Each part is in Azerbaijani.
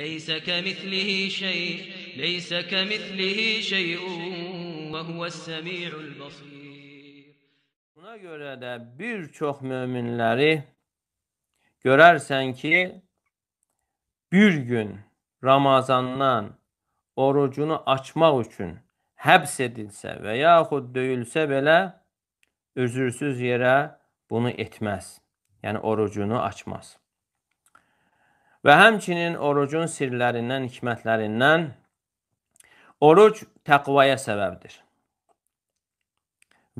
ليس كمثله شيء ليس كمثله شيء وهو السميع البصير Buna görə də bir çox möminləri görərsən ki bir gün Ramazandan orucunu açmaq üçün həbs edilsə və yaxud döyülsə belə özürsüz yerə bunu etməz. Yəni orucunu açmaz. Və həmçinin orucun sirlərindən, hikmətlərindən oruc təqvaya səbəbdir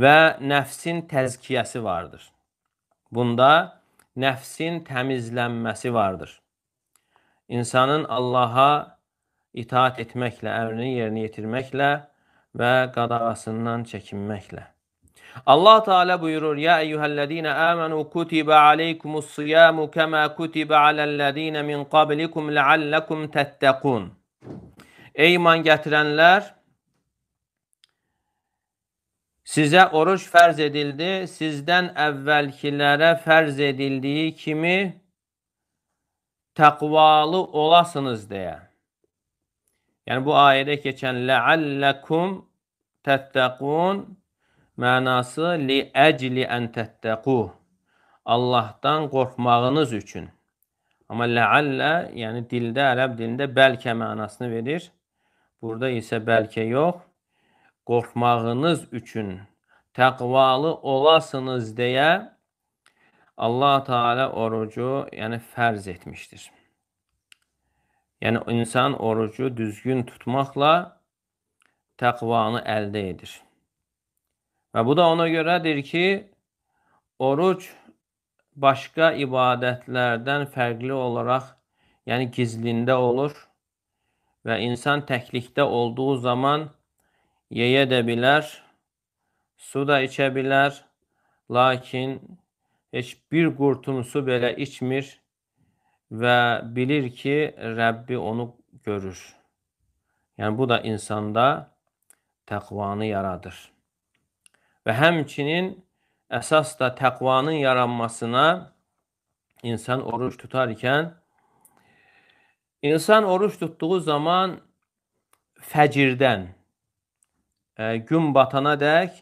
və nəfsin təzkiyəsi vardır. Bunda nəfsin təmizlənməsi vardır. İnsanın Allaha itaat etməklə, əmrini yerinə yetirməklə və qadarasından çəkinməklə. Allah Teala buyurur ya eyyühellezine amenu kutibe aleykumus siyamu kema kutibe alellezine min kablikum leallekum tettekun. Ey iman getirenler size oruç fərz edildi sizden evvelkilere fərz edildiği kimi takvalı olasınız diye. Yani bu ayette geçen leallekum tettekun mənası li əcli ən təttəqu Allahdan qorxmağınız üçün. Amma ləallə, yəni dildə, ərəb dilində bəlkə mənasını verir. Burada isə bəlkə yox. Qorxmağınız üçün təqvalı olasınız deyə Allah Teala orucu, yəni fərz etmişdir. Yəni insan orucu düzgün tutmaqla təqvanı əldə edir. Və bu da ona görədir ki, oruc başqa ibadətlərdən fərqli olaraq, yəni gizlində olur və insan təklikdə olduğu zaman yeyə də bilər, su da içə bilər, lakin heç bir qurtum su belə içmir və bilir ki, Rəbbi onu görür. Yəni bu da insanda təqvanı yaradır və həmçinin əsas da təqvanın yaranmasına insan oruç tutarkən insan oruç tutduğu zaman fəcirdən ə, e, gün batana dək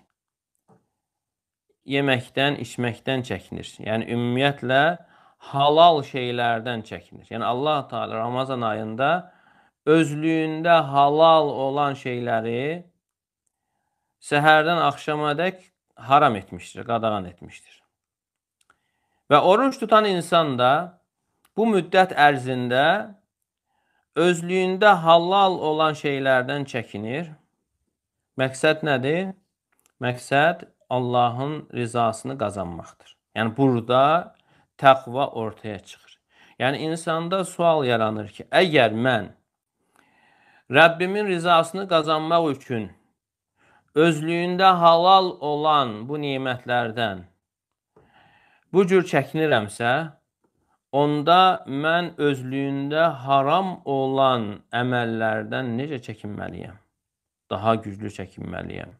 yeməkdən, içməkdən çəkinir. Yəni ümumiyyətlə halal şeylərdən çəkinir. Yəni Allah Taala Ramazan ayında özlüyündə halal olan şeyləri səhərdən axşamadək haram etmişdir, qadağan etmişdir. Və oruç tutan insan da bu müddət ərzində özlüyündə halal olan şeylərdən çəkinir. Məqsəd nədir? Məqsəd Allahın rizasını qazanmaqdır. Yəni burada təqva ortaya çıxır. Yəni insanda sual yaranır ki, əgər mən Rəbbimin rizasını qazanmaq üçün özlüyündə halal olan bu nemətlərdən bu cür çəkinirəmsə, onda mən özlüyündə haram olan əməllərdən necə çəkinməliyəm? Daha güclü çəkinməliyəm.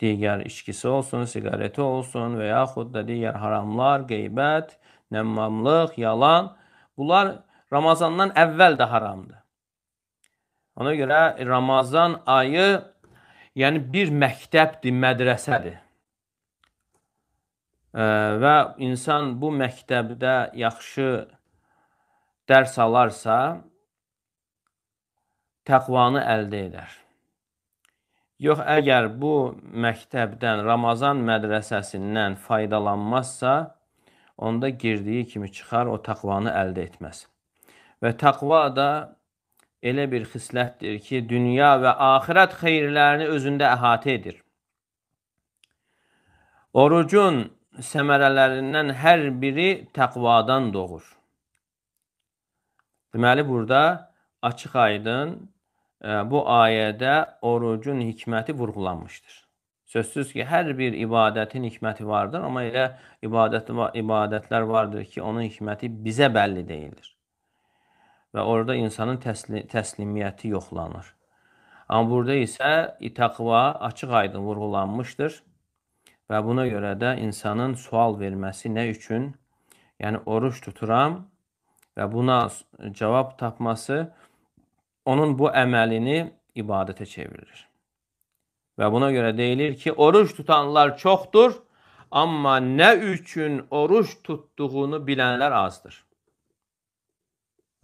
Digər içkisi olsun, siqareti olsun və yaxud da digər haramlar, qeybət, nəmmamlıq, yalan, bunlar Ramazandan əvvəl də haramdır. Ona görə Ramazan ayı Yəni bir məktəbdir, mədrəsədir. Və insan bu məktəbdə yaxşı dərs alarsa, təqvanı əldə edər. Yox, əgər bu məktəbdən, Ramazan mədrəsəsindən faydalanmazsa, onda girdiyi kimi çıxar, o təqvanı əldə etməz. Və təqva da elə bir xislətdir ki, dünya və axirət xeyirlərini özündə əhatə edir. Orucun səmərələrindən hər biri təqvadan doğur. Deməli, burada açıq aydın e, bu ayədə orucun hikməti vurğulanmışdır. Sözsüz ki, hər bir ibadətin hikməti vardır, amma elə ibadət, ibadətlər vardır ki, onun hikməti bizə bəlli deyildir və orada insanın təsli təslimiyyəti yoxlanır. Amma burada isə təqva açıq-aydın vurğulanmışdır və buna görə də insanın sual verməsi nə üçün? Yəni oruç tuturam və buna cavab tapması onun bu əməlini ibadətə çevirir. Və buna görə deyilir ki, oruç tutanlar çoxdur, amma nə üçün oruç tutduğunu bilənlər azdır.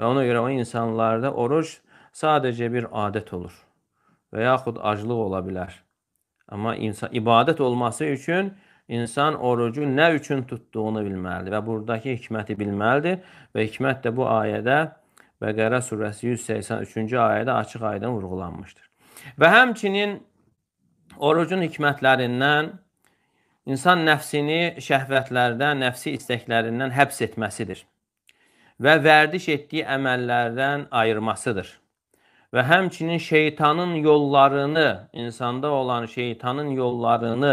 Və ona görə o insanlarda oruc sadəcə bir adət olur və yaxud aclıq ola bilər. Amma insan, ibadət olması üçün insan orucu nə üçün tutduğunu bilməlidir və buradakı hikməti bilməlidir və hikmət də bu ayədə Bəqərə surəsi 183-cü ayədə açıq-aydın vurğulanmışdır. Və həmçinin orucun hikmətlərindən insan nəfsini şəhvətlərdən, nəfsi istəklərindən həbs etməsidir və vərdiş etdiyi əməllərdən ayırmasıdır. Və həmçinin şeytanın yollarını, insanda olan şeytanın yollarını,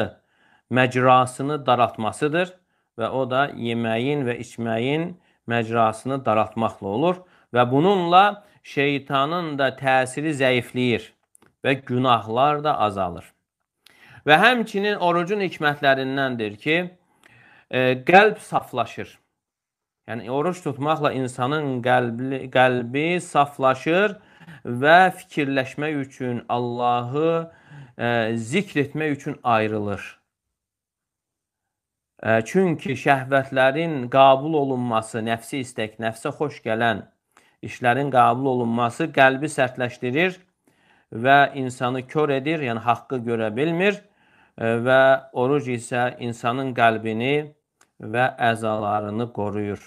məcrasını daraltmasıdır və o da yeməyin və içməyin məcrasını daraltmaqla olur və bununla şeytanın da təsiri zəifləyir və günahlar da azalır. Və həmçinin orucun hikmətlərindəndir ki, e, qəlb saflaşır. Yəni oruç tutmaqla insanın qəlbi, qəlbi saflaşır və fikirləşmək üçün, Allahı ə, e, zikr etmək üçün ayrılır. Ə, e, çünki şəhvətlərin qəbul olunması, nəfsi istək, nəfsə xoş gələn işlərin qəbul olunması qəlbi sərtləşdirir və insanı kör edir, yəni haqqı görə bilmir e, və oruc isə insanın qəlbini və əzalarını qoruyur,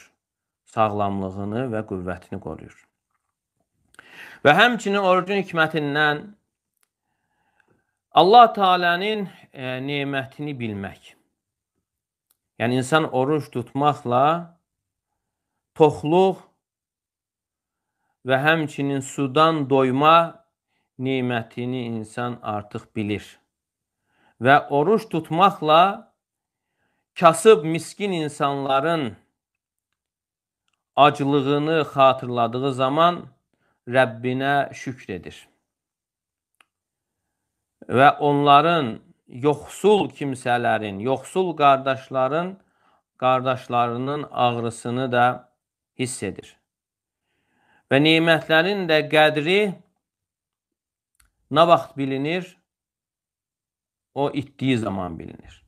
sağlamlığını və qüvvətini qoruyur. Və həmçinin orucun hikmətindən Allah Taala'nın e, nemətini bilmək. Yəni insan oruç tutmaqla toxluq və həmçinin sudan doyma nemətini insan artıq bilir. Və oruç tutmaqla kasıb miskin insanların aclığını xatırladığı zaman Rəbbinə şükr edir. Və onların yoxsul kimsələrin, yoxsul qardaşların qardaşlarının ağrısını da hiss edir. Və nemətlərin də qədri nə vaxt bilinir? O itdiyi zaman bilinir.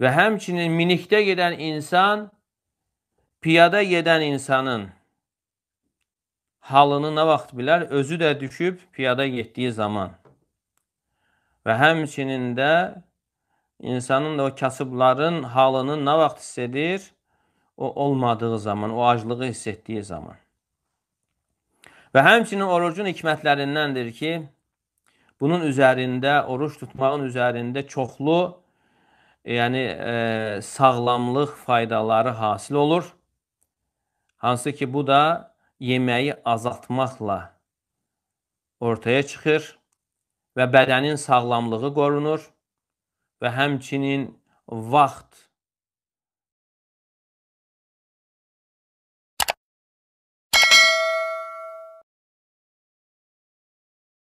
Və həmçinin minikdə gedən insan piyada gedən insanın halını nə vaxt bilər? Özü də düşüb piyada getdiyi zaman. Və həmçinin də insanın da o kasıbların halını nə vaxt hiss edir? O olmadığı zaman, o aclığı hiss etdiyi zaman. Və həmçinin orucun hikmətlərindəndir ki, bunun üzərində, oruç tutmağın üzərində çoxlu yəni e, sağlamlıq faydaları hasil olur. Hansı ki, bu da yeməyi azaltmaqla ortaya çıxır və bədənin sağlamlığı qorunur və həmçinin vaxt